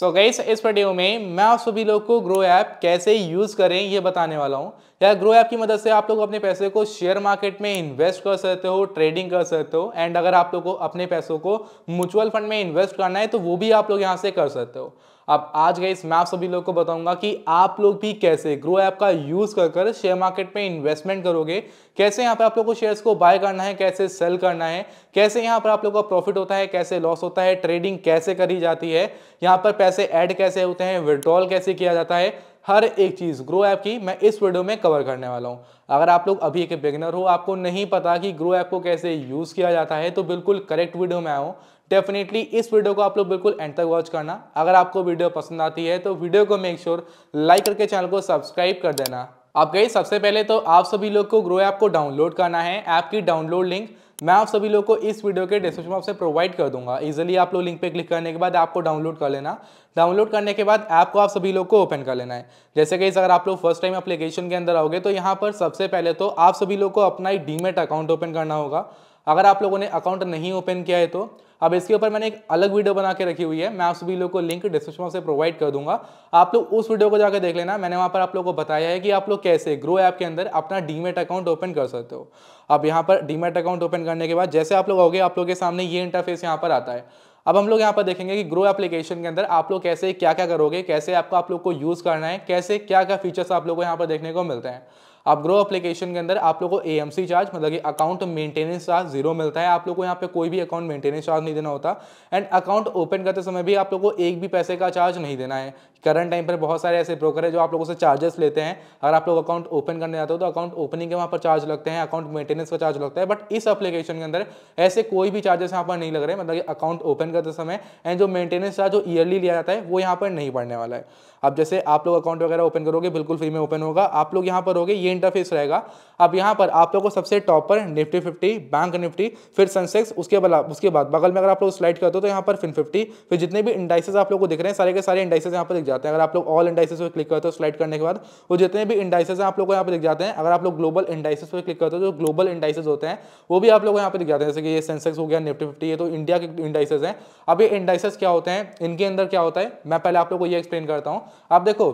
सो so गई इस video में मैं आप सभी लोग को ग्रो ऐप कैसे यूज़ करें ये बताने वाला हूँ या ग्रो ऐप की मदद से आप लोग अपने पैसे को शेयर मार्केट में इन्वेस्ट कर सकते हो ट्रेडिंग कर सकते हो एंड अगर आप लोग को अपने पैसों को म्यूचुअल फंड में इन्वेस्ट करना है तो वो भी आप लोग यहाँ से कर सकते हो अब आज गए मैं आप सभी लोग को बताऊंगा कि आप लोग भी कैसे ग्रो ऐप का यूज़ कर कर शेयर मार्केट में इन्वेस्टमेंट करोगे कैसे यहाँ पर आप लोग को शेयर्स को बाय करना है कैसे सेल करना है कैसे यहाँ पर आप लोग का प्रॉफिट होता है कैसे लॉस होता है ट्रेडिंग कैसे करी जाती है यहाँ पर पैसे ऐड कैसे होते हैं विड्रॉल कैसे किया जाता है हर एक चीज़ ग्रो ऐप की मैं इस वीडियो में कवर करने वाला हूं अगर आप लोग अभी एक बिगनर हो आपको नहीं पता कि ग्रो ऐप को कैसे यूज़ किया जाता है तो बिल्कुल करेक्ट वीडियो में आया डेफिनेटली इस वीडियो को आप लोग बिल्कुल एंड तक वॉच करना अगर आपको वीडियो पसंद आती है तो वीडियो को मेक श्योर लाइक करके चैनल को सब्सक्राइब कर देना आप गई सबसे पहले तो आप सभी लोग को ग्रो ऐप को डाउनलोड करना है ऐप की डाउनलोड लिंक मैं आप सभी लोग को इस वीडियो के डिस्क्रिप्शन बॉक्स में प्रोवाइड कर दूंगा इजिली आप लोग लिंक पे क्लिक करने के बाद ऐप को डाउनलोड कर लेना डाउनलोड करने के बाद ऐप को आप सभी लोग को ओपन कर लेना है जैसे कि अगर आप लोग फर्स्ट टाइम एप्लीकेशन के अंदर आओगे तो यहाँ पर सबसे पहले तो आप सभी लोग को अपना ही डीमेट अकाउंट ओपन करना होगा अगर आप लोगों ने अकाउंट नहीं ओपन किया है तो अब इसके ऊपर मैंने एक अलग वीडियो बना के रखी हुई है मैं आप सभी लोग को लिंक डिस्क्रिप्शन से प्रोवाइड कर दूंगा आप लोग उस वीडियो को जाकर देख लेना मैंने वहां पर आप लोगों को बताया है कि आप लोग कैसे ग्रो ऐप के अंदर अपना डीमेट अकाउंट ओपन कर सकते हो अब यहाँ पर डीमेट अकाउंट ओपन करने के बाद जैसे आप लोग आओगे आप लोग के सामने ये इंटरफेस यहाँ पर आता है अब हम लोग यहाँ पर देखेंगे कि ग्रो एप्लीकेशन के अंदर आप लोग कैसे क्या क्या करोगे कैसे आपको आप लोग को यूज़ करना है कैसे क्या क्या फीचर्स आप लोग को यहाँ पर देखने को मिलते हैं आप ग्रो एप्लीकेशन के अंदर आप लोग को ए चार्ज मतलब कि अकाउंट मेंटेनेंस चार्ज जीरो मिलता है आप लोग को यहाँ पे कोई भी अकाउंट मेंटेनेंस चार्ज नहीं देना होता एंड अकाउंट ओपन करते समय भी आप लोग को एक भी पैसे का चार्ज नहीं देना है करंट टाइम पर बहुत सारे ऐसे ब्रोकर है जो आप लोगों से चार्जेस लेते हैं अगर आप लोग अकाउंट ओपन करने जाते हो तो अकाउंट ओपनिंग के वहाँ पर चार्ज लगते हैं अकाउंट मेंटेनेंस का चार्ज लगता है बट इस एप्लीकेशन के अंदर ऐसे कोई भी चार्जेस यहाँ पर नहीं लग रहे मतलब अकाउंट ओपन करते समय एंड जो मेंटेनेंस चार्ज जो ईयरली लिया जाता है वो यहाँ पर नहीं पड़ने वाला है अब जैसे आप लोग अकाउंट वगैरह ओपन करोगे बिल्कुल फ्री में ओपन होगा आप लोग यहाँ पर होगे ये इंटरफेस रहेगा अब यहाँ पर आप लोगों को सबसे टॉप पर निफ्टी फिफ्टी बैंक निफ्टी फिर सनसेक्स उसके बाद उसके बाद बगल में अगर आप लोग स्लाइड करते हो तो यहाँ पर फिन फिफ्टी फिर जितने भी इंडाइसेस आप लोग को दिख रहे हैं सारे के सारे इंडाइसेस यहाँ पर जाते हैं अगर आप लोग ऑल इंडाइसिस पर क्लिक करते हो स्लाइड करने के बाद वो जितने भी इंडाइसिस हैं आप लोग को यहाँ पर दिख जाते हैं अगर आप लोग ग्लोबल इंडाइसिस पर क्लिक करते हो जो ग्लोबल इंडाइसिस होते हैं वो भी आप लोग यहाँ पर दिख जाते हैं जैसे कि ये सेंसेक्स हो गया निफ्टी फिफ्टी ये तो इंडिया के इंडाइसिस हैं अब ये इंडाइसिस क्या होते हैं इनके अंदर क्या होता है मैं पहले आप लोग को ये एक्सप्लेन करता हूँ आप देखो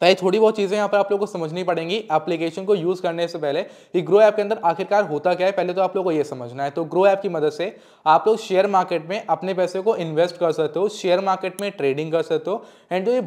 तो ये थोड़ी बहुत चीज़ें यहाँ पर आप लोगों को समझनी पड़ेंगी एप्लीकेशन को यूज़ करने से पहले कि ग्रो ऐप के अंदर आखिरकार होता क्या है पहले तो आप लोगों को ये समझना है तो ग्रो ऐप की मदद से आप लोग शेयर मार्केट में अपने पैसे को इन्वेस्ट कर सकते हो शेयर मार्केट में ट्रेडिंग कर सकते हो एंड जो ये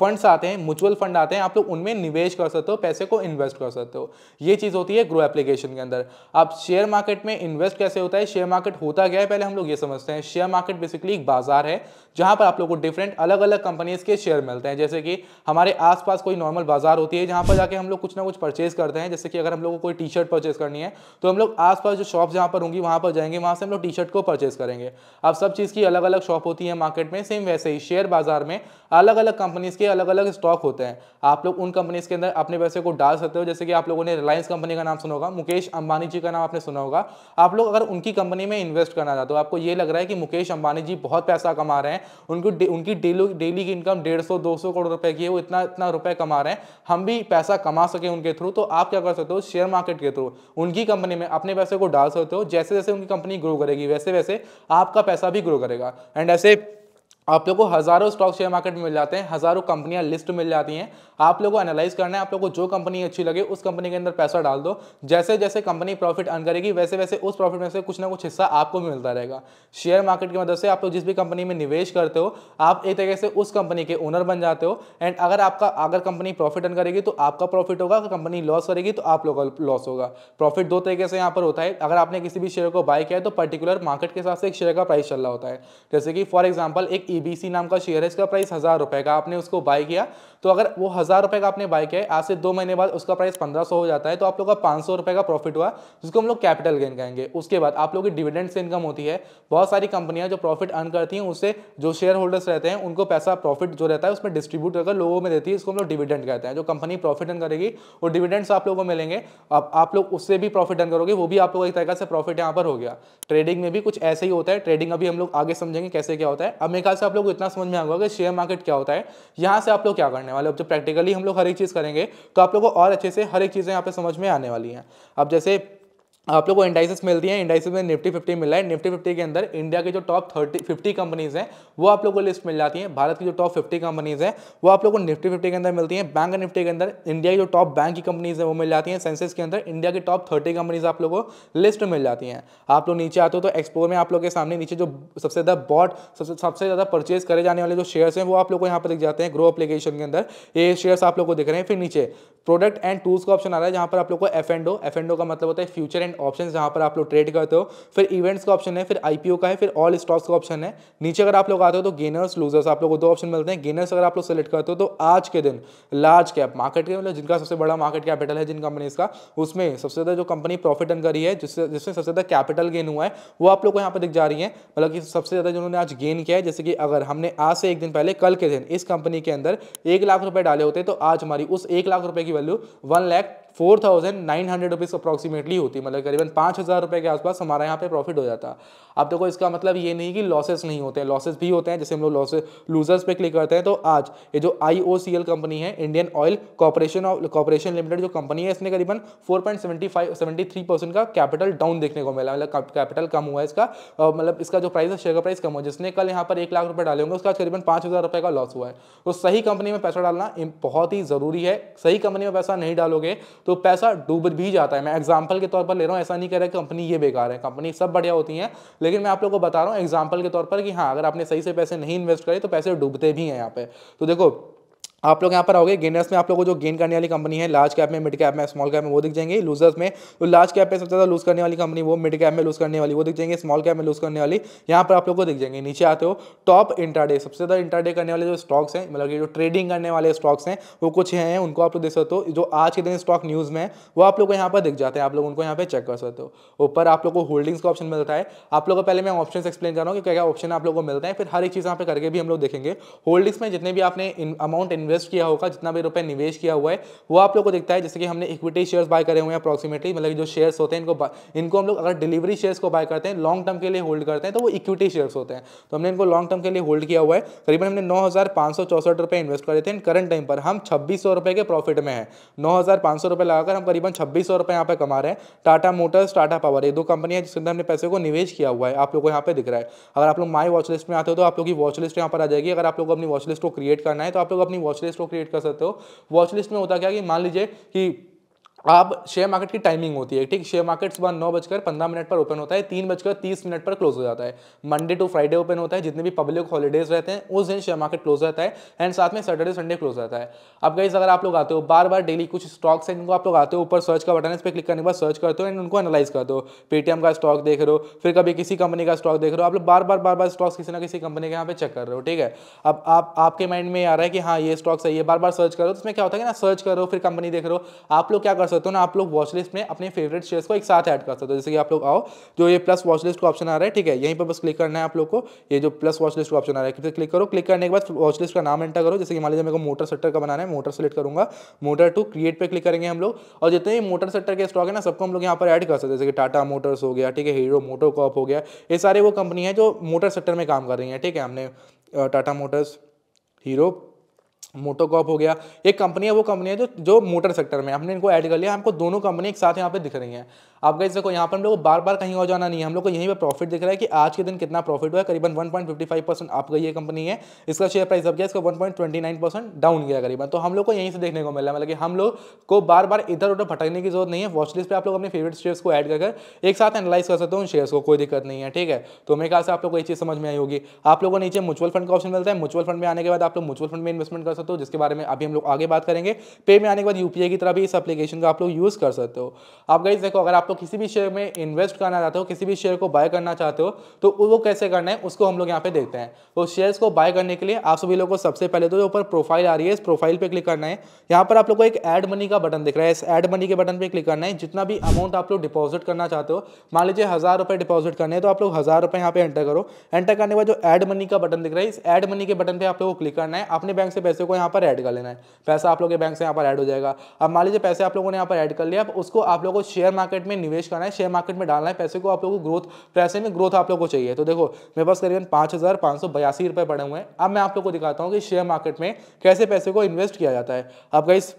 फंड्स आते हैं म्यूचुअल फंड आते हैं आप लोग उनमें निवेश कर सकते हो पैसे को इन्वेस्ट कर सकते हो ये चीज़ होती है ग्रो एप्लीकेशन के अंदर अब शेयर मार्केट में इन्वेस्ट कैसे होता है शेयर मार्केट होता क्या है पहले हम लोग ये समझते हैं शेयर मार्केट बेसिकली एक बाजार है जहाँ पर आप लोग को डिफरेंट अलग अलग कंपनीज के शेयर मिलते हैं जैसे कि हमारे आस आसपास कोई नॉर्मल बाजार होती है जहाँ पर जाके हम लोग कुछ ना कुछ परचेज करते हैं जैसे कि अगर हम लोग को कोई टी शर्ट परचेज करनी है तो हम लोग आसपास जो शॉप जहाँ पर होंगी वहाँ पर जाएंगे वहाँ से हम लोग टी शर्ट को परचेज करेंगे अब सब चीज़ की अलग अलग शॉप होती है मार्केट में सेम वैसे ही शेयर बाजार में अलग अलग कंपनीज के अलग अलग स्टॉक होते हैं आप लोग उन कंपनीज के अंदर अपने पैसे को डाल सकते हो जैसे कि आप लोगों ने रिलायंस कंपनी का नाम सुना होगा मुकेश अंबानी जी का नाम आपने सुना होगा आप लोग अगर उनकी कंपनी में इन्वेस्ट करना चाहते हो आपको ये लग रहा है कि मुकेश अंबानी जी बहुत पैसा कमा रहे हैं उनको उनकी डेली की इनकम डेढ़ सौ दो सौ करोड़ रुपए की है वो इतना इतना रुपए कमा रहे हैं हम भी पैसा कमा सके उनके थ्रू तो आप क्या कर सकते हो शेयर मार्केट के थ्रू उनकी कंपनी में अपने पैसे को डाल सकते हो जैसे जैसे उनकी कंपनी ग्रो करेगी वैसे वैसे आपका पैसा भी ग्रो करेगा एंड ऐसे आप लोगों को हज़ारों स्टॉक शेयर मार्केट में मिल जाते हैं हज़ारों कंपनियां लिस्ट मिल जाती हैं आप लोगों को एनालाइज करना है आप लोगों को जो कंपनी अच्छी लगे उस कंपनी के अंदर पैसा डाल दो जैसे जैसे कंपनी प्रॉफिट अर्न करेगी वैसे वैसे उस प्रॉफिट में से कुछ ना कुछ हिस्सा आपको भी मिलता रहेगा शेयर मार्केट की मदद से आप लोग जिस भी कंपनी में निवेश करते हो आप एक तरीके से उस कंपनी के ओनर बन जाते हो एंड अगर आपका अगर कंपनी प्रॉफिट अर्न करेगी तो आपका प्रॉफिट होगा अगर कंपनी लॉस करेगी तो आप लोग का लॉस होगा प्रॉफिट दो तरीके से यहाँ पर होता है अगर आपने किसी भी शेयर को बाय किया है तो पर्टिकुलर मार्केट के हिसाब से एक शेयर का प्राइस चल रहा होता है जैसे कि फॉर एग्जाम्पल एक ई e नाम का शेयर है इसका प्राइस हज़ार रुपये का आपने उसको बाय किया तो अगर वो हज़ार हज़ार रुपए का आपने बाय किया आज से दो महीने बाद उसका प्राइस पंद्रह सौ हो जाता है तो आप लोग का पांच सौ रुपये का प्रॉफिट हुआ जिसको हम लोग कैपिटल गेन कहेंगे उसके बाद आप लोग की डिविडेंड से इनकम होती है बहुत सारी कंपनियां जो प्रॉफिट अर्न करती हैं उससे जो शेयर होल्डर्स रहते हैं उनको पैसा प्रॉफिट जो रहता है उसमें डिस्ट्रीब्यूट करके लोगों में देती है इसको हम लोग डिविडेंड कहते हैं जो कंपनी प्रॉफिट अर्न करेगी वो डिविडेंड्स आप लोगों को मिलेंगे अब आप लोग उससे भी प्रॉफिट अर्न करोगे वो भी आप लोगों एक तरीका से प्रॉफिट यहाँ पर हो गया ट्रेडिंग में भी कुछ ऐसे ही होता है ट्रेडिंग अभी हम लोग आगे समझेंगे कैसे क्या होता है अब मेरे ख्याल से आप लोग इतना समझ में आ कि शेयर मार्केट क्या होता है यहाँ से आप लोग क्या करने वाले अब जो प्रैक्टिकल प्रैक्टिकली हम लोग हर एक चीज़ करेंगे तो आप लोग को और अच्छे से हर एक चीज़ें यहाँ पे समझ में आने वाली हैं अब जैसे आप लोग को इंडाइसेस मिलती है इंडाइसिस में निफ्टी फिफ्टी मिला है निफ्टी फिफ्टी के अंदर इंडिया की जो टॉप थर्टी फिफ्टी कंपनीज हैं वो आप लोगों को लिस्ट मिल जाती हैं भारत की जो टॉप फिफ्टी कंपनीज हैं वो आप लोग को निफ्टी फिफ्टी के अंदर मिलती हैं बैंक निफ्टी के अंदर इंडिया की जो टॉप बैंक की कंपनीज है वो मिल जाती हैं सेंसेस के अंदर इंडिया की टॉप थर्टी कंपनीज आप लोग को लिस्ट मिल जाती हैं आप लोग नीचे आते हो तो एक्सपो में आप लोग के सामने नीचे जो सबसे ज़्यादा बॉट सबसे ज़्यादा परचेज करे जाने वाले जो शेयर्स हैं वो आप लोग को यहाँ पर दिख जाते हैं ग्रो अपलीकेशन के अंदर ये शेयर्स आप लोग को दिख रहे हैं फिर नीचे प्रोडक्ट एंड टूल्स का ऑप्शन आ रहा है जहाँ पर आप लोग को एफ एंड एफ एंड का मतलब होता है फ्यूचर डिफरेंट ऑप्शन जहाँ पर आप लोग ट्रेड करते हो फिर इवेंट्स का ऑप्शन है फिर आई का है फिर ऑल स्टॉक्स का ऑप्शन है नीचे अगर आप लोग आते हो तो गेनर्स लूजर्स आप लोग को दो ऑप्शन मिलते हैं गेनर्स अगर आप लोग सेलेक्ट करते हो तो आज के दिन लार्ज कैप मार्केट के मतलब जिनका सबसे बड़ा मार्केट कैपिटल है जिन कंपनीज का उसमें सबसे ज़्यादा जो कंपनी प्रॉफिट अन करी है जिससे जिसमें सबसे ज़्यादा कैपिटल गेन हुआ है वो आप लोग को यहाँ पर दिख जा रही है मतलब कि सबसे ज़्यादा जिन्होंने आज गेन किया है जैसे कि अगर हमने आज से एक दिन पहले कल के दिन इस कंपनी के अंदर एक लाख रुपए डाले होते तो आज हमारी उस एक लाख रुपए की value one lakh four thousand nine hundred rupees approximately होती मतलब करीबन पाँच हज़ार रुपये के आसपास हमारा यहाँ पे प्रॉफिट हो जाता अब देखो तो इसका मतलब ये नहीं कि लॉसेस नहीं होते हैं लॉसेस भी होते हैं जैसे हम लोग लॉसेस लूजर्स पे क्लिक करते हैं तो आज ये जो I O C L company है इंडियन ऑयल कॉपोरेशन ऑफ कॉपोरेशन लिमिटेड जो कंपनी है इसने करीबन four point seventy seventy five three percent का कैपिटल डाउन देखने को मिला मतलब कैपिटल कम हुआ है इसका मतलब इसका जो प्राइस है शेयर का प्राइस कम हुआ जिसने कल यहाँ पर एक लाख रुपये डाले होंगे उसका करीबन पाँच हज़ार रुपये का लॉस हुआ है तो सही कंपनी में पैसा डालना बहुत ही ज़रूरी है सही कंपनी में पैसा नहीं डालोगे तो तो पैसा डूब भी जाता है मैं एग्जाम्पल के तौर पर ले रहा हूँ ऐसा नहीं कह रहा कंपनी ये बेकार है कंपनी सब बढ़िया होती हैं लेकिन मैं आप लोग को बता रहा हूँ एग्जाम्पल के तौर पर कि हाँ अगर आपने सही से पैसे नहीं इन्वेस्ट करे तो पैसे डूबते भी हैं यहाँ पे तो देखो आप लोग यहाँ पर आओगे गेनर्स में आप लोगों को जो गेन करने वाली कंपनी है लार्ज कैप में मिड कैप में स्मॉल कैप में वो दिख जाएंगे लूजर्स में तो लार्ज कैप में सबसे ज़्यादा लूज करने वाली कंपनी वो मिड कैप में लूज करने वाली वो दिख जाएंगे स्मॉल कैप में लूज करने वाली यहाँ पर आप लोग को दिख जाएंगे नीचे आते हो टॉप इंटरडे सबसे ज़्यादा इंटरडे करने वाले जो स्टॉक्स हैं मतलब जो ट्रेडिंग करने वाले स्टॉक्स हैं वो कुछ हैं उनको आप लोग देख सकते हो जो आज के दिन स्टॉक न्यूज़ में वो आप लोग को यहाँ पर दिख जाते हैं आप लोग उनको यहाँ पर चेक कर सकते हो ऊपर आप लोग को होल्डिंग्स का ऑप्शन मिलता है आप लोगों को पहले मैं ऑप्शन एक्सप्लेन कर रहा हूँ कि क्या क्या ऑप्शन आप लोग को मिलता है फिर हर एक चीज़ यहाँ पर करके भी हम लोग देखेंगे होल्डिंग्स में जितने भी आपने अमाउंट इन्वेस्ट किया होगा जितना भी रुपए निवेश किया हुआ है वो आप लोग को दिखता है जैसे कि हमने इक्विटी शेयर्स बाय करे हुए हैं अप्रॉक्सीमेटली मतलब जो शेयर्स होते हैं इनको इनको हम लोग अगर डिलीवरी शेयर्स को बाय करते हैं लॉन्ग टर्म के लिए होल्ड करते हैं तो वो इक्विटी शेयर्स होते हैं तो हमने इनको लॉन्ग टर्म के लिए होल्ड किया हुआ है करीबन हमने नौ हज़ार इन्वेस्ट करे थे करंट टाइम पर हम छब्बीस के प्रॉफिट में है नौ हज़ार लगाकर हम करीबन छब्बीस सौ रुपये यहाँ पर कमा रहे हैं टाटा मोटर्स टाटा पावर ये दो कंपनियां जिसके अंदर हमने पैसे को निवेश किया हुआ है आप लोग को यहाँ पर दिख रहा है अगर आप लोग माई वॉच लिस्ट में आते हो तो आप लोग की वॉच लिस्ट यहाँ पर आ जाएगी अगर आप लोग अपनी वॉच लिस्ट को क्रिएट करना है तो आप लोग अपनी वॉच वॉचलिस्ट को क्रिएट कर सकते हो वॉचलिस्ट में होता क्या कि मान लीजिए कि अब शेयर मार्केट की टाइमिंग होती है ठीक शेयर मार्केट सुबह नौ बजकर पंद्रह मिनट पर ओपन होता है तीन बजकर तीस मिनट पर क्लोज हो जाता है मंडे टू फ्राइडे ओपन होता है जितने भी पब्लिक हॉलीडेज रहते हैं उस दिन शेयर मार्केट क्लोज रहता है एंड साथ में सैटरडे संडे क्लोज रहता है अब गाइज अगर आप लोग आते हो बार बार डेली कुछ स्टॉक्स हैं जिनको आप लोग आते हो ऊपर सर्च का बटन है इस पर क्लिक करने के बाद सर्च करते हो एंड उनको एनालाइज करते हो पेटीएम का स्टॉक देख रहे हो फिर कभी किसी कंपनी का स्टॉक देख रहे हो आप लोग बार बार बार बार स्टॉक्स किसी ना किसी कंपनी के यहाँ पे चेक कर रहे हो ठीक है अब आप आपके माइंड में आ रहा है कि हाँ ये स्टॉक सही है बार बार सर्च करो तो उसमें क्या होता है ना सर्च करो फिर कंपनी देख रहे हो आप लोग क्या कर सकते हो तो ना आप लोग वॉच लिस्ट में अपने फेवरेट शेयर्स को एक साथ ऐड कर सकते हो जैसे कि आप लोग आओ जो ये प्लस वॉच लिस्ट का ऑप्शन आ रहा है ठीक है यहीं पर बस क्लिक करना है आप लोग को ये जो प्लस वॉच लिस्ट का ऑप्शन आ रहा है क्लिक करो क्लिक करने के बाद वॉच लिस्ट का नाम एंटर करो जैसे कि मान लीजिए मेरे को मोटर सेक्टर का बनाना है मोटर सेलेक्ट करूंगा मोटर टू क्रिएट पर क्लिक करेंगे हम लोग और जितने भी मोटर सेक्टर के स्टॉक है ना सबको हम लोग यहाँ पर ऐड कर सकते हैं जैसे कि टाटा मोटर्स हो गया ठीक है हीरो मोटो कॉप हो गया ये सारे वो कंपनी है जो मोटर सेक्टर में काम कर रही है ठीक है हमने टाटा मोटर्स हीरो मोटोकॉप हो गया एक कंपनी है वो है जो जो मोटर सेक्टर में हमने इनको ऐड कर लिया हमको दोनों कंपनी एक साथ यहाँ पे दिख रही हैं आप गई देखो यहाँ पर हम लोग बार बार कहीं और जाना नहीं है हम लोग को यहीं पे प्रॉफिट दिख रहा है कि आज के दिन कितना प्रॉफिट हुआ है करीबन 1.55 परसेंट आप गई ये कंपनी है इसका शेयर प्राइस अब गया इसका नाइन परसेंट डाउन गया करीबन तो हम लोग को यहीं से देखने को मिला मतलब कि हम लोग को बार बार इधर उधर भटकने की जरूरत नहीं है वॉच लिस्ट पर आप लोग अपने फेवरेट शेयर्स को ऐड करके एक साथ एनालाइज कर सकते हो उन शेयर्स को कोई दिक्कत नहीं है ठीक है तो मेरे ख्याल से आप लोग को ये चीज़ समझ में आई होगी आप लोगों को नीचे म्यूचुअल फंड का ऑप्शन मिलता है म्यूचुअल फंड में आने के बाद आप लोग म्यूचुअल फंड में इन्वेस्टमेंट कर सकते हो जिसके बारे में अभी हम लोग आगे बात करेंगे पे में आने के बाद यूपीआई की तरह भी इस एप्लीकेशन का आप लोग यूज़ कर सकते हो आप गाइज देखो अगर आप लोग किसी भी शेयर में इन्वेस्ट करना चाहते हो किसी भी शेयर को बाय करना चाहते हो तो वो कैसे करना है उसको हम लोग यहाँ पे देखते हैं तो शेयर्स को बाय करने के लिए आप सभी लोग को सबसे पहले तो जो ऊपर प्रोफाइल आ रही है इस प्रोफाइल पर क्लिक करना है यहाँ पर आप लोग को एक एड मनी का बटन दिख रहा है इस एड मनी के बटन पर क्लिक करना है जितना भी अमाउंट आप लोग डिपॉजिट करना चाहते हो मान लीजिए हज़ार रुपये डिपॉजिट करने हैं तो आप लोग हज़ार रुपये यहाँ पे एंटर करो एंटर करने के बाद जो एड मनी का बटन दिख रहा है इस एड मनी के बटन पर आप लोग को क्लिक करना है अपने बैंक से पैसे को यहाँ पर ऐड कर लेना है पैसा आप लोग के बैंक से यहाँ पर ऐड हो जाएगा अब मान लीजिए पैसे आप लोगों ने यहाँ पर ऐड कर लिया अब उसको आप लोगों को शेयर मार्केट में निवेश करना है शेयर मार्केट में डालना है पैसे को आप लोगों को ग्रोथ पैसे में ग्रोथ आप लोग को चाहिए तो देखो मेरे पास करीबन पाँच हज़ार पड़े हुए हैं अब मैं आप लोग को दिखाता हूँ कि शेयर मार्केट में कैसे पैसे को इन्वेस्ट किया जाता है अब गाइस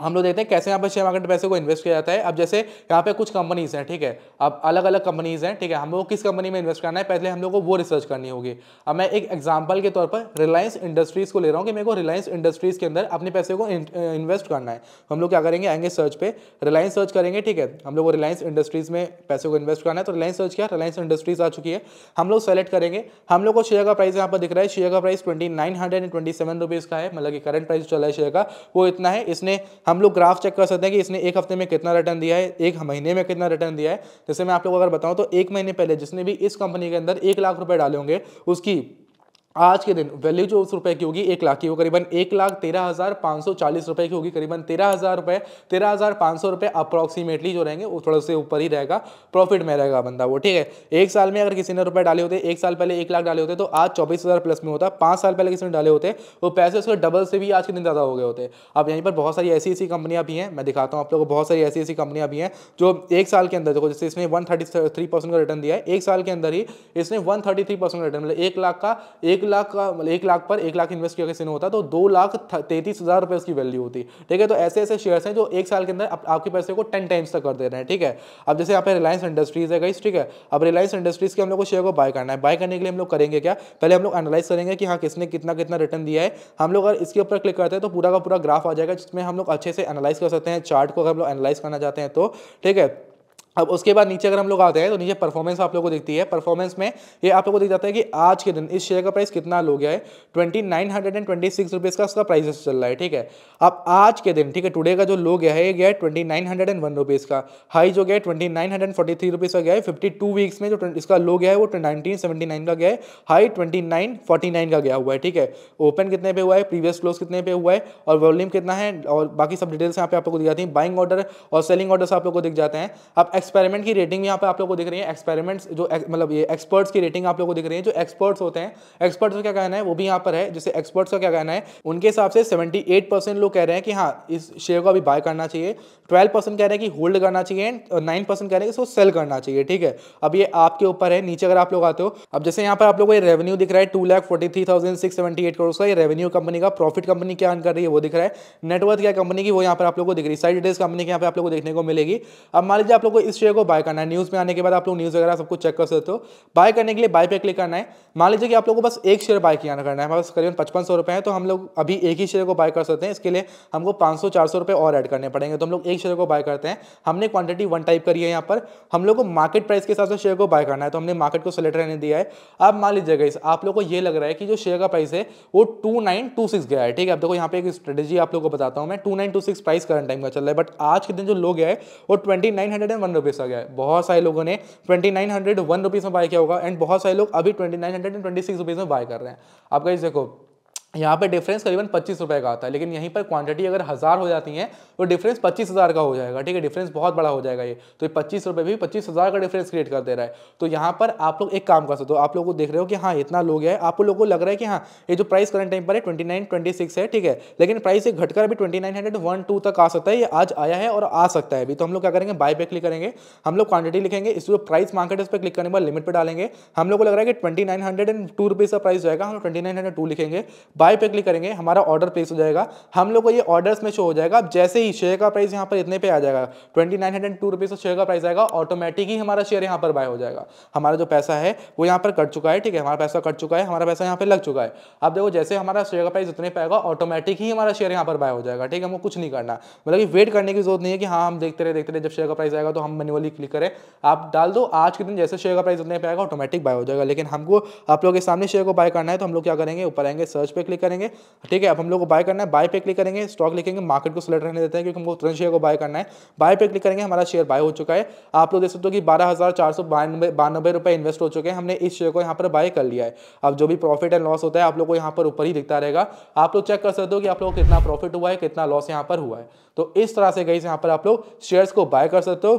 हम लोग देखते हैं कैसे यहाँ पर शेयर मार्केट पैसे को इन्वेस्ट किया जाता है अब जैसे यहाँ पे कुछ कंपनीज हैं ठीक है अब अलग अलग कंपनीज हैं ठीक है हम लोग किस कंपनी में इन्वेस्ट करना है पहले हम लोग को वो रिसर्च करनी होगी अब मैं एक एग्जांपल के तौर पर रिलायंस इंडस्ट्रीज़ को ले रहा हूँ कि मेरे को रिलायंस इंडस्ट्रीज़ के अंदर अपने पैसे को इन्वेस्ट करना है तो हम लोग क्या करेंगे आएंगे सर्च पर रिलायंस सर्च करेंगे ठीक है हम लोग को रिलायंस इंडस्ट्रीज़ में पैसे को इन्वेस्ट करना है तो रिलायंस सर्च किया रिलायंस इंडस्ट्रीज़ आ चुकी है हम लोग सेलेक्ट करेंगे हम लोग को शेयर का प्राइस यहाँ पर दिख रहा है शेयर का price twenty nine hundred and twenty seven rupees का है मतलब कि करंट प्राइस चला है शेयर का वो इतना है इसने हम लोग ग्राफ चेक कर सकते हैं कि इसने एक हफ्ते में कितना रिटर्न दिया है एक महीने में कितना रिटर्न दिया है जैसे मैं आप लोग अगर बताऊँ तो एक महीने पहले जिसने भी इस कंपनी के अंदर एक लाख रुपये डाले होंगे उसकी आज के दिन वैल्यू जो उस रुपए की होगी एक लाख की वो करीबन एक लाख तेरह हज़ार पाँच सौ चालीस रुपये की होगी करीबन तेरह हज़ार रुपये तेरह हज़ार पाँच सौ रुपये अप्रॉक्सीमेटली जो रहेंगे वो थोड़ा से ऊपर ही रहेगा प्रॉफिट में रहेगा बंदा वो ठीक है एक साल में अगर किसी ने रुपए डाले होते एक साल पहले एक लाख डाले होते तो आज चौबीस प्लस में होता पाँच साल पहले किसी ने डाले होते वो पैसे उसके डबल से भी आज के दिन ज़्यादा हो गए होते अब यहीं पर बहुत सारी ऐसी ऐसी कंपनियाँ भी हैं मैं दिखाता हूँ आप लोगों को बहुत सारी ऐसी ऐसी कंपनियाँ भी हैं जो एक साल के अंदर देखो जैसे इसने वन का रिटर्न दिया है एक साल के अंदर ही इसने वन का रिटर्न मतलब एक लाख का एक लाख का मतलब एक लाख पर एक लाख इन्वेस्ट किया किसी ने होता तो दो लाख तैतीस हज़ार रुपये उसकी वैल्यू होती ठीक है तो ऐसे ऐसे शेयर्स हैं जो एक साल के अंदर आप, आपके पैसे को टेन टाइम्स तक कर दे रहे हैं ठीक है अब जैसे यहाँ पे रिलायंस इंडस्ट्रीज़ है गाइस ठीक है अब रिलायंस इंडस्ट्रीज़ के हम लोग को शेयर को बाय करना है बाय करने के लिए हम लोग करेंगे क्या पहले हम लोग एनालाइज करेंगे कि हाँ किसने कितना कितना रिटर्न दिया है हम लोग अगर इसके ऊपर क्लिक करते हैं तो पूरा का पूरा ग्राफ आ जाएगा जिसमें हम लोग अच्छे से एनालाइज कर सकते हैं चार्ट को अगर हम लोग एनालाइज करना चाहते हैं तो ठीक है अब उसके बाद नीचे अगर हम लोग आते हैं तो नीचे परफॉर्मेंस आप लोग को दिखती है परफॉर्मेंस में ये आप लोगों को दिख जाता है कि आज के दिन इस शेयर का प्राइस कितना लो गया है twenty nine hundred and twenty six rupees का उसका प्राइस चल रहा है ठीक है अब आज के दिन ठीक है टुडे का जो लो गया है ये गया है twenty nine hundred and one rupees का हाई जो गया है twenty nine hundred forty three rupees का गया है फिफ्टी टू वीक्स में जो इसका लो गया है वो नाइनटीन सेवेंटी नाइन का गया है high twenty nine forty nine का गया हुआ है ठीक है ओपन कितने पे हुआ है प्रीवियस क्लोज कितने पे हुआ है और वॉल्यूम कितना है और बाकी सब डिटेल्स यहाँ पे आप लोग को दिख जाती है बाइंग ऑर्डर और सेलिंग ऑर्डर आप लोग को दिख जाते हैं अब एक्सपेरिमेंट की रेटिंग यहाँ पे आप लोगों को दिख रही है एक्सपेरिमेंट्स जो मतलब ये एक्सपर्ट्स की रेटिंग आप लोगों को दिख रही है जो एक्सपर्ट्स होते हैं एक्सपर्ट्स का क्या कहना है वो भी यहाँ पर है जैसे एक्सपर्ट्स का क्या कहना है उनके हिसाब से सेवेंटी लोग कह रहे हैं कि हाँ इस शेयर को अभी बाय करना चाहिए ट्वेल्व कह रहे हैं कि होल्ड करना चाहिए एंड नाइन कह रहे हैं कि इसको सेल करना चाहिए ठीक है अब ये आपके ऊपर है नीचे अगर आप लोग आते हो अब जैसे यहाँ पर आप लोग को ये रेवेन्यू दिख रहा है टू करोड़ का ये रेवेन्यू कंपनी का प्रॉफिट कंपनी क्या अर्न कर रही है वो दिख रहा है नेटवर्थ क्या कंपनी की वो यहाँ पर आप लोग को दिख रही है साइड डेज कंपनी की यहाँ पर आप लोग को देखने को मिलेगी अब मान लीजिए आप लोग को इस इस शेयर को बाय करना है न्यूज़ में आने के बाद आप लोग न्यूज़ वगैरह सब कुछ चेक कर सकते हो बाय करने के लिए बाय पे क्लिक करना है मान लीजिए कि आप लोगों को बस एक शेयर बाय किया करना है हमारे पास करीबन पचपन सौ रुपये है तो हम लोग अभी एक ही शेयर को बाय कर सकते हैं इसके लिए हमको पाँच सौ चार सौ रुपये और एड करने पड़ेंगे तो हम लोग एक शेयर को बाय करते हैं हमने क्वान्टिटी वन टाइप करी है यहाँ पर हम लोग को मार्केट प्राइस के हिसाब से शेयर को बाय करना है तो हमने मार्केट को सिलेक्ट रहने दिया है अब मान लीजिएगा इस आप लोग को ये लग रहा है कि जो शेयर का प्राइस है वो टू नाइन टू सिक्स गया है ठीक है अब देखो यहाँ पे एक स्ट्रेटेजी आप लोग को बताता हूँ मैं two nine two six price current time का चल रहा है बट आज के दिन जो लोग है वो twenty nine hundred and one rupees आ गया है बहुत सारे लोगों ने twenty nine hundred one rupees में बाय किया होगा एंड बहुत सारे लोग अभी twenty nine hundred and twenty six rupees में बाय कर रहे हैं आप कहीं देखो यहाँ पे डिफरेंस करीबन पच्चीस रुपये का आता है लेकिन यहीं पर क्वांटिटी अगर हज़ार हो जाती है तो डिफरेंस पच्चीस हज़ार का हो जाएगा ठीक है डिफरेंस बहुत बड़ा हो जाएगा ये तो ये पच्चीस रुपये भी पच्चीस हज़ार का डिफरेंस क्रिएट कर दे रहा है तो यहाँ पर आप लोग एक काम कर सकते हो आप लोग को देख रहे हो कि हाँ इतना लोग है आप लोग को लग रहा है कि हाँ ये जो प्राइस करंट टाइम पर है ट्वेंटी नाइन है ठीक है लेकिन प्राइस ये घटकर अभी ट्वेंटी तक आ सकता है ये आज आया है और आ सकता है अभी तो हम लोग क्या करेंगे बाय पे क्लिक करेंगे हम लोग क्वांटिटी लिखेंगे इस जो प्राइस मार्केट उस पर क्लिक करने के बाद लिमिट पर डालेंगे हम लोग को लग रहा है कि ट्वेंटी नाइन का प्राइस जाएगा हम लोग ट्वेंटी लिखेंगे बाय पे क्लिक करेंगे हमारा ऑर्डर प्लेस हो जाएगा हम लोग को ये ऑर्डर्स में शो हो जाएगा अब जैसे ही शेयर का प्राइस यहाँ पर इतने पे आ जाएगा twenty nine hundred two rupees share का प्राइस आएगा ऑटोमेटिक ही हमारा शेयर यहाँ पर बाय हो जाएगा हमारा जो पैसा है वो यहाँ पर कट चुका है ठीक है हमारा पैसा कट चुका है हमारा पैसा यहाँ पर लग चुका है अब देखो जैसे हमारा शेयर का प्राइस इतने पे आएगा ऑटोमेटिक ही हमारा शेयर यहाँ पर बाय हो जाएगा ठीक है हमको कुछ नहीं करना मतलब कि वेट करने की जरूरत नहीं है कि हाँ हम देखते रहे देखते रहे जब शेयर का प्राइस आएगा तो हम मैनुअली क्लिक करें आप डाल दो आज के दिन जैसे शेयर का प्राइस इतने पे आएगा ऑटोमेटिक बाय हो जाएगा लेकिन हमको आप लोगों के सामने शेयर को बाय करना है तो हम लोग क्या करेंगे ऊपर आएंगे सर्च पे क्लिक करेंगे ठीक है अब हम लोग को बाय करना है बाय पे क्लिक करेंगे स्टॉक लिखेंगे मार्केट को सिलेक्ट रहने देते हैं क्योंकि हमको तुरंत शेयर को बाय करना है बाय पे क्लिक करेंगे हमारा शेयर बाय हो चुका है आप लोग देख सकते हो कि बारह हज़ार चार इन्वेस्ट हो चुके हैं हमने इस शेयर को यहाँ पर बाय कर लिया है अब जो भी प्रॉफिट एंड लॉस होता है आप लोग को यहाँ पर ऊपर ही दिखता रहेगा आप लोग चेक कर सकते हो कि आप लोग कितना प्रॉफिट हुआ है कितना लॉस यहाँ पर हुआ है तो इस तरह से गई यहाँ पर आप लोग शेयर्स को बाय कर सकते हो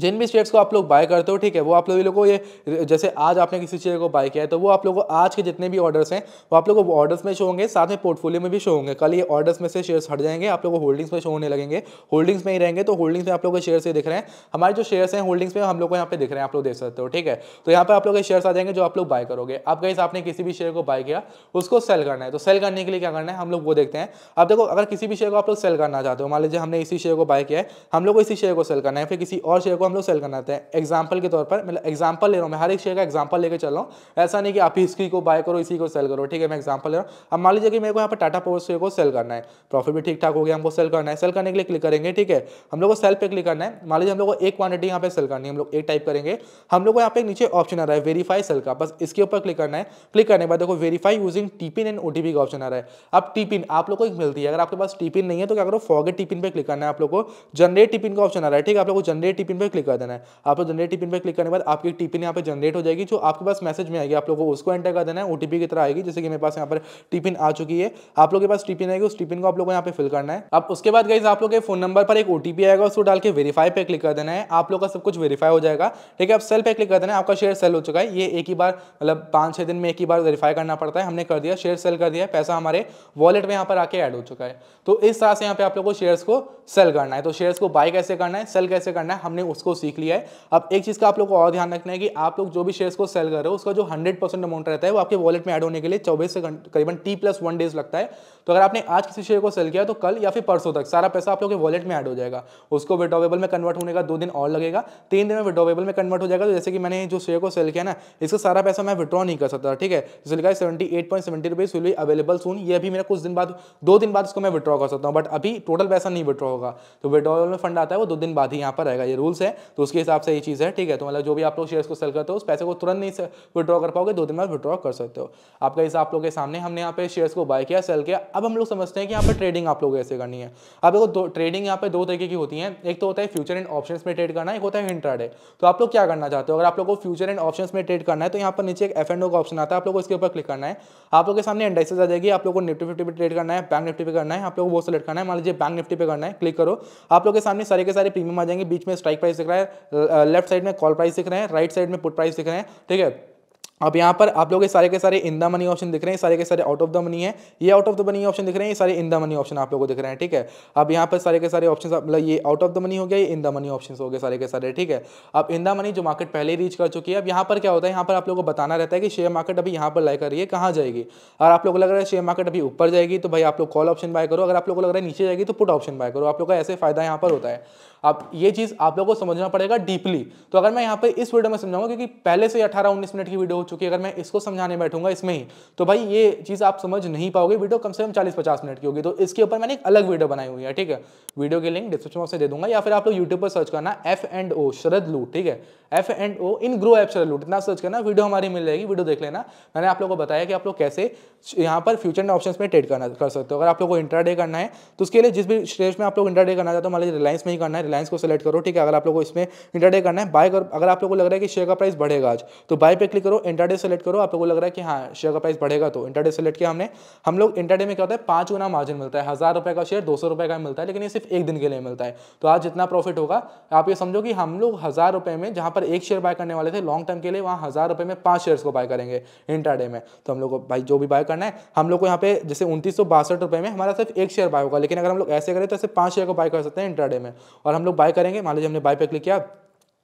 जिन भी शेयर्स को आप लोग बाय करते हो ठीक है वो आप लोगों को ये जैसे आज आपने किसी शेयर को बाय किया है तो वो आप लोगों को आज के जितने भी ऑर्डर्स हैं वो आप लोग को ऑर्डर्स में शो होंगे साथ में पोर्टफोलियो में भी शो होंगे कल ये ऑर्डर्स में से शेयर्स हट जाएंगे आप लोगों को होल्डिंग्स में शो होने लगेंगे होल्डिंग्स में ही रहेंगे तो होल्डिंग्स में आप लोग के शेयर से दिख रहे हैं हमारे जो शेयर्स हैं होल्डिंग्स में हम लोग को यहाँ पे दिख रहे हैं आप लोग देख सकते हो ठीक है तो यहाँ पर आप लोग के शेयर्स आ जाएंगे जो आप लोग बाय करोगे आप गई आपने किसी भी शेयर को बाय किया उसको सेल करना है तो सेल करने के लिए क्या करना है हम लोग वो देखते हैं अब देखो अगर किसी भी शेयर को आप लोग सेल करना चाहते हो मान लीजिए हमने इसी शेयर को बाय किया है हम लोग को इसी शेयर को सेल करना है फिर किसी और शेयर को को हम लोग सेल करना है एग्जाम्पल के तौर पर मतलब एग्जाम्पल ले रहा हूँ मैं हर एक शेयर का एग्जाम्पल लेकर चल रहा हूँ ऐसा नहीं कि आप इसकी को बाय करो इसी को सेल करो ठीक है मैं एग्जाम्पल ले रहा हूँ अब मान लीजिए कि मेरे को यहाँ पर टाटा पावर शेयर को सेल करना है प्रॉफिट भी ठीक ठाक हो गया हमको सेल करना है सेल करने के लिए क्लिक करेंगे ठीक है हम लोग को सेल पे क्लिक करना है मान लीजिए हम लोग को एक क्वानिटी यहाँ पर सेल करनी है हम लोग एक टाइप करेंगे हम लोग को यहाँ पे नीचे ऑप्शन आ रहा है वेरीफाई सेल का बस इसके ऊपर क्लिक करना है क्लिक करने के बाद देखो verify using TPIN and OTP का ऑप्शन आ रहा है अब टीपिन आप लोग को एक मिलती है अगर आपके पास टीपिन नहीं है तो क्या करो फॉगेट टीपिन पर क्लिक करना है आप लोग को जनरेट टिपिन का ऑप्शन आ रहा है ठीक है आप लोग को जनरेट टिपिन पर क्लिक कर देना है आपको जनरेट टिपिन पर क्लिक करने के बाद आपकी टिपिन यहाँ पर जनरेट हो जाएगी जो आपके पास मैसेज में आएगी आप लोगों को उसको एंटर कर देना है ओटीपी की तरह आएगी जैसे कि मेरे पास यहाँ पर टिपिन आ चुकी है आप लोग के पास टिपिन आएगी उस टिपिन को आप लोगों को यहाँ पे फिल करना है अब उसके बाद गई आप लोग के फोन नंबर पर एक ओ आएगा उसको डाल के वेरीफाई पर क्लिक कर देना है आप लोग का सब कुछ वेरीफाई हो जाएगा ठीक है अब सेल पर क्लिक कर देना है आपका शेयर सेल हो चुका है ये एक ही बार मतलब पाँच छः दिन में एक ही बार वेरीफाई करना पड़ता है हमने कर दिया शेयर सेल कर दिया पैसा हमारे वॉलेट में यहाँ पर आके ऐड हो चुका है तो इस तरह से यहाँ पे आप लोगों को शेयर्स को सेल करना है तो शेयर्स को बाय कैसे करना है सेल कैसे करना है हमने उसको को सीख लिया है अब एक चीज़ का आप लोग को और ध्यान रखना है कि आप लोग जो भी शेयर्स को सेल कर रहे हो उसका जो हंड्रेड परसेंट अमाउंट रहता है वो आपके वॉलेट में ऐड होने के लिए चौबीस से करीबन टी प्लस वन डेज लगता है तो अगर आपने आज किसी शेयर को सेल किया तो कल या फिर परसों तक सारा पैसा आप लोग के वॉलेट में ऐड हो जाएगा उसको विड्रॉवेबल में कन्वर्ट होने का दो दिन और लगेगा तीन दिन में विड्रॉवेबल में कन्वर्ट हो जाएगा तो जैसे कि मैंने जो शेयर को सेल किया ना इसका सारा पैसा मैं विड्रॉ नहीं कर सकता ठीक है जैसे लिखा है seventy eight point seventy rupees will भी अवेलेबल सुन ये अभी मेरा कुछ दिन बाद दो दिन बाद इसको मैं विड्रॉ कर सकता हूँ बट अभी टोटल पैसा नहीं विड्रॉ होगा तो विड्रॉवल में फंड आता है वो दो दिन बाद ही यहाँ पर रहेगा ये रूल्स है तो उसके हिसाब से ये चीज़ है ठीक है तो मतलब जो भी आप लोग शेयर्स को सेल करते हो उस पैसे को तुरंत नहीं विड्रॉ कर पाओगे दो दिन बाद विड्रॉ कर सकते हो आपका हिसाब आप लोगों के सामने हमने यहाँ पे शेयर्स को बाय किया सेल किया अब हम लोग समझते हैं कि यहाँ पर ट्रेडिंग आप लोग ऐसे करनी है अब देखो दो ट्रेडिंग यहाँ पे दो तरीके की होती है एक तो होता है फ्यूचर एंड ऑप्शन में ट्रेड करना एक होता है इंट्राडे तो आप लोग क्या करना चाहते हो अगर आप लोग को फ्यूचर एंड ऑप्शन में ट्रेड करना है तो यहाँ पर नीचे एक एफ एंड का ऑप्शन आता है आप लोग को इसके ऊपर क्लिक करना है आप लोग के सामने इंडेक्सेस आ जाएगी आप लोग को निफ्टी फिफ्टी पर ट्रेड करना है बैंक निफ्टी पे करना है आप लोग वो सेलेक्ट करना है मान लीजिए बैंक निफ्टी पे करना है क्लिक करो आप लोग के सामने सारे के सारे प्रीमियम आ जाएंगे बीच में स्ट्राइक प्राइस प्राइस दिख रहा है लेफ्ट साइड में कॉल प्राइस दिख रहे हैं राइट साइड में पुट प्राइस दिख रहे हैं ठीक है अब यहाँ पर आप लोग ये सारे के सारे इन द मनी ऑप्शन दिख रहे हैं सारे के सारे आउट ऑफ द मनी है ये out of the money option दिख रहे हैं ये सारे इन द मनी ऑप्शन आप लोगों को दिख रहे हैं ठीक है अब यहाँ पर सारे के सारे ऑप्शन मतलब ये आउट ऑफ द मनी हो गया ये इन द मनी ऑप्शन हो गए सारे के सारे ठीक है अब इन द मनी जो मार्केट पहले ही रीच कर चुकी है अब यहाँ पर क्या होता है यहाँ पर आप लोग को बताना रहता है कि शेयर मार्केट अभी यहाँ पर लाई कर रही है कहाँ जाएगी और आप लोग लग रहा है शेयर मार्केट अभी ऊपर जाएगी तो भाई आप लोग कॉल ऑप्शन बाय करो अगर आप लोग को लग रहा है नीचे जाएगी तो पुट ऑप्शन बाय करो आप लोग का ऐसे फायदा यहाँ पर होता है अब ये चीज़ आप लोगों को समझना पड़ेगा डीपली तो अगर मैं यहाँ पर इस वीडियो में समझाऊंगा क्योंकि पहले से अठारह उन्नीस मिनट की वीडियो हो चुकी है अगर मैं इसको समझाने बैठूंगा इसमें ही तो भाई ये चीज़ आप समझ नहीं पाओगे वीडियो कम से कम चालीस पचास मिनट की होगी तो इसके ऊपर मैंने एक अलग वीडियो बनाई हुई है ठीक है वीडियो की लिंक डिस्क्रिप्शन में दे दूंगा या फिर आप लोग यूट्यूब पर सर्च करना एफ एंड ओ शरद लू ठीक है F and O in Groww सलूट इतना सर्च करना वीडियो हमारी मिल जाएगी वीडियो देख लेना मैंने आप लोगों को बताया कि आप लोग कैसे यहाँ पर फ्यूचर एंड ऑप्शंस में ट्रेड करना कर सकते हो अगर आप लोग को इंटरडे करना है तो उसके लिए जिस भी स्टेज में आप लोग इंटरडे करना चाहते हो मान लीजिए रिलायंस में ही करना है रिलायंस को सिलेक्ट करो ठीक है अगर आप लोग को इसमें इंटरडे करना है बाय कर अगर आप लोग को लग रहा है कि शेयर का प्राइस बढ़ेगा आज तो बाय पे क्लिक करो इंटरडे सेलेक्ट करो आप लोग को लग रहा है कि हाँ शेयर का प्राइस बढ़ेगा तो इंटरडे सेलेक्ट किया हमने हम लोग इंटरडे में क्या होता है पाँच गुना मार्जिन मिलता है हज़ार रुपये का शेयर दो सौ रुपये का मिलता है लेकिन ये सिर्फ एक दिन के लिए मिलता है तो आज जितना प्रॉफिट होगा आप ये समझो कि हम लोग हज़ार रुपये में जहाँ पर एक शेयर बाय करने वाले थे लॉन्ग टर्म के लिए वहाँ हज़ार रुपये में पाँच शेयर्स को बाय करेंगे इंटरडे में तो हम लोग को भाई जो भी बाय करना है हम लोग को यहाँ पे जैसे उनतीस रुपये में हमारा सिर्फ एक शेयर बाय होगा लेकिन अगर हम लोग ऐसे करें तो सिर्फ पाँच शेयर को बाय कर सकते हैं इंटरडे में और हम लोग बाय करेंगे मान लीजिए हमने बाय पे क्लिक किया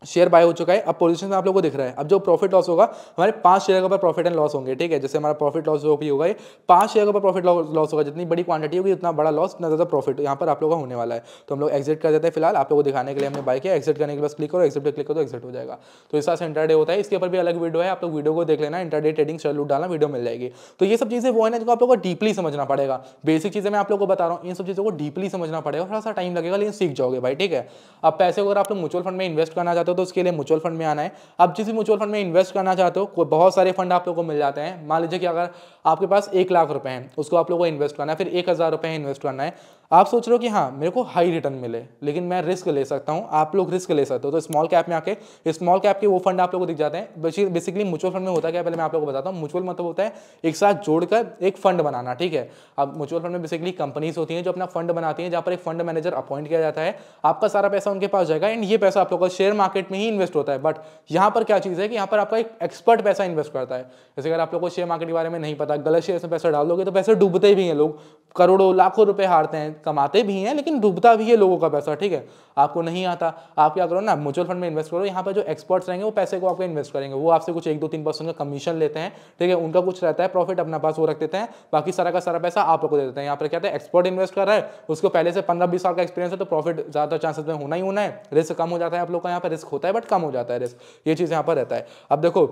शेयर बाय हो चुका है अब पोजीशन में आप लोगों को दिख रहा है अब जो प्रॉफिट लॉस होगा हमारे पांच शेयर के ऊपर प्रॉफिट एंड लॉस होंगे ठीक है जैसे हमारा प्रॉफिट लॉस जो भी होगा ये पांच शेयर के ऊपर प्रॉफिट लॉस होगा जितनी बड़ी क्वांटिटी होगी उतना बड़ा लॉस उतना ज़्यादा प्रॉफिट यहाँ पर आप लोगों का होने वाला है तो हम लोग एक्जिट कर देते हैं फिलहाल आप लोगों को दिखाने के लिए हमने बाय किया एक्जिट करने के बस क्लिक करो एक्जिट पर क्लिक करो तो एक्जिट हो जाएगा तो इस तरह इंटरडे होता है इसके ऊपर भी अलग वीडियो है आप लोग वीडियो को देख लेना इंटरडे ट्रेडिंग शेयर लूट डालना वीडियो मिल जाएगी तो ये सब चीज़ें वो है ना जो आप लोगों को डीपली समझना पड़ेगा बेसिक चीज़ें मैं आप लोगों को बता रहा हूँ इन सब चीज़ों को डीपली समझना पड़ेगा थोड़ा सा टाइम लगेगा लेकिन सीख जाओगे भाई ठीक है अब पैसे अगर आप लोग म्यूचुअल फंड में इन्वेस्ट करना चाहते चाहते हो तो उसके लिए म्यूचुअल फंड में आना है आप जिस भी म्यूचुअल फंड में इन्वेस्ट करना चाहते हो बहुत सारे फंड आप लोगों को मिल जाते हैं मान लीजिए कि अगर आपके पास एक लाख रुपए हैं उसको आप लोगों को इन्वेस्ट करना है फिर एक हज़ार रुपये इन्वेस्ट करना है आप सोच रहे हो कि हाँ मेरे को हाई रिटर्न मिले लेकिन मैं रिस्क ले सकता हूँ आप लोग रिस्क ले सकते हो तो स्मॉल कैप में आके स्मॉल कैप के वो फंड आप लोग को दिख जाते हैं बेसिकली म्यूचुअल फंड में होता क्या पहले मैं आप लोगों को बताता हूँ म्यूचुअल मतलब होता है एक साथ जोड़कर एक फंड बनाना ठीक है अब म्यूचुअल फंड में बेसिकली कंपनीज होती हैं जो अपना फंड बनाती हैं जहाँ पर एक फंड मैनेजर अपॉइंट किया जाता है आपका सारा पैसा उनके पास जाएगा एंड ये पैसा आप लोगों का शेयर मार्केट में ही इन्वेस्ट होता है बट यहाँ पर क्या चीज़ है कि यहाँ पर आपका एक एक्सपर्ट पैसा इन्वेस्ट करता है जैसे अगर आप लोग को शेयर मार्केट के बारे में नहीं पता गलत शेयर में पैसा डालोगे तो पैसे डूबते भी हैं लोग करोड़ों लाखों रुपए हारते हैं कमाते भी हैं लेकिन डूबता भी है लोगों का पैसा ठीक है आपको नहीं आता आप क्या करो ना म्यूचुअल फंड में इन्वेस्ट करो यहाँ पर जो एक्सपर्ट्स रहेंगे वो पैसे को आपको इन्वेस्ट करेंगे वो आपसे कुछ एक दो तीन परसेंट का कमीशन लेते हैं ठीक है उनका कुछ रहता है प्रॉफिट अपना पास वो रख देते हैं बाकी सारा का सारा पैसा आप लोग को दे देते हैं यहाँ पर क्या है एक्सपर्ट इन्वेस्ट कर रहा है उसको पहले से पंद्रह बीस साल का एक्सपीरियंस है तो प्रॉफिट ज़्यादा चांसेस में होना ही होना है रिस्क कम हो जाता है आप लोग का यहाँ पर रिस्क होता है बट कम हो जाता है रिस्क ये चीज़ यहाँ पर रहता है अब देखो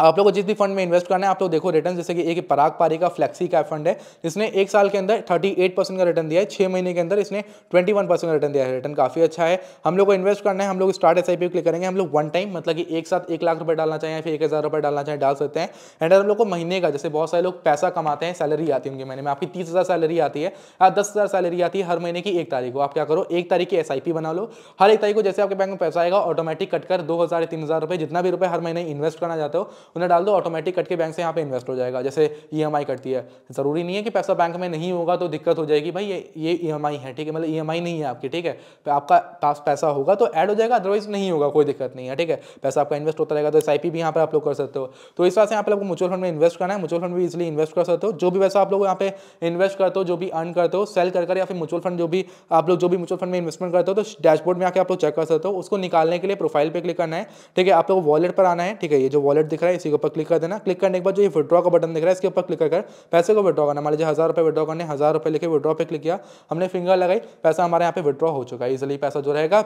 आप लोगों को जिस भी फंड में इन्वेस्ट करना है आप लोग देखो रिटर्न जैसे कि एक पराग पारी का फ्लेक्सी का फंड है इसने एक साल के अंदर 38 परसेंट का रिटर्न दिया है छः महीने के अंदर इसने 21 परसेंट का रिटर्न दिया है रिटर्न काफ़ी अच्छा है हम लोग को इन्वेस्ट करना है हम लोग start S I P click करेंगे हम लोग वन टाइम मतलब कि एक साथ एक लाख रुपये डालना चाहिए फिर एक हज़ार रुपये डालना चाहिए डाल सकते हैं एंड हम लोग को महीने का जैसे बहुत सारे लोग पैसा कमाते हैं सैलरी आती है उनके महीने में आपकी तीस हज़ार सैलरी आती है या दस हज़ार सैलरी आती है हर महीने की एक तारीख को आप क्या करो एक तारीख की एस आई पी बना लो हर एक तारीख को जैसे आपके बैंक में पैसा आएगा ऑटोमेटिक कट कर दो हज़ार तीन हज़ार रुपये जितना भी रुपये हर महीने इन्वेस्ट करना चाहते हो उन्हें डाल दो ऑटोमेटिक कट के बैंक से यहाँ पे इन्वेस्ट हो जाएगा जैसे ई e कटती है ज़रूरी नहीं है कि पैसा बैंक में नहीं होगा तो दिक्कत हो जाएगी भाई ये ये ई e है ठीक है मतलब ई e नहीं है आपकी ठीक है तो आपका पास पैसा होगा तो ऐड हो जाएगा अदरवाइज नहीं होगा कोई दिक्कत नहीं है ठीक है पैसा आपका इन्वेस्ट होता रहेगा तो एस भी यहाँ पर आप लोग कर सकते हो तो इस तरह से यहाँ पर आपको म्यूचुअल फंड में इन्वेस्ट करना है म्यूचुअल फंड भी इजिली इन्वेस्ट कर सकते हो जो भी पैसा आप लोग यहाँ पे इन्वेस्ट करते हो जो भी अर्न करते हो सेल कर कर या फिर म्यूचुअल फंड जो भी आप लोग जो भी म्यूचुअल फंड में इन्वेस्टमेंट करते हो तो डैशबोर्ड में आके आप लोग चेक कर सकते हो उसको निकालने के लिए प्रोफाइल पे क्लिक करना है ठीक है आप लोग वॉलेट पर आना है ठीक है ये जो वॉलेट दिख रहा है है इसी के ऊपर क्लिक कर देना क्लिक करने के बाद जो ये विड्रॉ का बटन दिख रहा है इसके ऊपर क्लिक कर पैसे को विड्रॉ करना मान लीजिए हज़ार रुपये विड्रॉ करने हज़ार रुपये लिखे विड्रॉ पे क्लिक किया हमने फिंगर लगाई पैसा हमारे यहाँ पे विड्रॉ हो चुका है इजिली पैसा जो रहेगा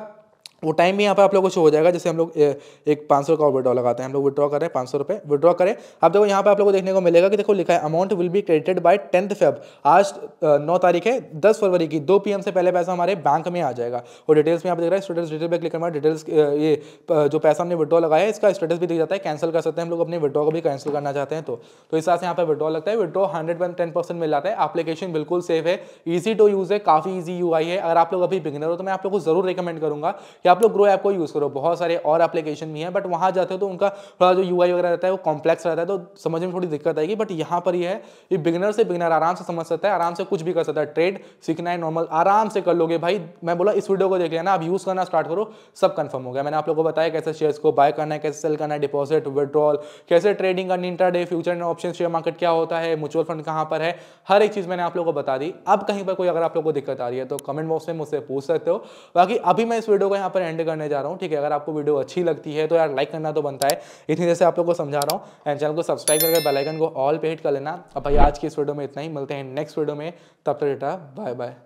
वो टाइम भी यहाँ पे आप लोगों को शो हो जाएगा जैसे हम लोग एक पाँच सौ का विड्रॉ लगाते हैं हम लोग विड्रॉ करें पाँच सौ रुपये विड्रॉ करें आप देखो यहाँ पे आप लोगों को देखने को मिलेगा कि देखो लिखा है amount will be credited by tenth Feb आज नौ तारीख है दस फरवरी की दो पी से पहले पैसा हमारे बैंक में आ जाएगा और डिटेल्स में आप देख रहे हैं स्टेटस डिटेल पर क्लिक करना डिटेल्स ये जो पैसा हमने विड्रॉ लगाया है इसका स्टेटस भी दिख जाता है कैंसिल कर सकते हैं हम लोग अपने विड्रॉ को भी कैंसिल करना चाहते हैं तो।, तो इस हिसाब से यहाँ पर विड्रॉ लगता है withdraw hundred one ten percent मिल जाता है अपलीकेशन बिल्कुल सेफ है ईजी टू यूज़ है काफ़ी ईजी यू है अगर आप लोग अभी बिगनर हो तो मैं आप लोग को जरूर रिकमेंड करूँगा कि आप लोग ग्रो ऐप को यूज़ करो बहुत सारे और एप्लीकेशन भी हैं बट वहाँ जाते हो तो उनका थोड़ा जो यू वगैरह रहता है वो कॉम्प्लेक्स रहता है तो समझ में थोड़ी दिक्कत आएगी बट यहाँ पर यह है कि बिगनर से बिगनर आराम से समझ सकता है आराम से कुछ भी कर सकता है ट्रेड सीखना है नॉर्मल आराम से कर लोगे भाई मैं बोला इस वीडियो को देख लेना आप यूज़ करना स्टार्ट करो सब कन्फर्म हो गया मैंने आप लोगों को बताया कैसे शेयर्स को बाय करना है कैसे सेल करना है डिपॉजिट विड्रॉल कैसे ट्रेडिंग करनी day future and option share market क्या होता है म्यूचुअल फंड कहाँ पर है हर एक चीज़ मैंने आप लोगों को बता दी अब कहीं पर कोई अगर आप लोग को दिक्कत आ रही है तो कमेंट बॉक्स में मुझसे पूछ सकते हो बाकी अभी मैं इस वीडियो को यहाँ पर एंड करने जा रहा हूँ ठीक है अगर आपको वीडियो अच्छी लगती है तो यार लाइक करना तो बनता है इतनी जैसे आप लोग को समझा रहा हूँ एंड चैनल को सब्सक्राइब करके बेलाइकन को ऑल पे हिट कर लेना अब भाई आज की इस वीडियो में इतना ही मिलते हैं नेक्स्ट वीडियो में तब तक डेटा बाय बाय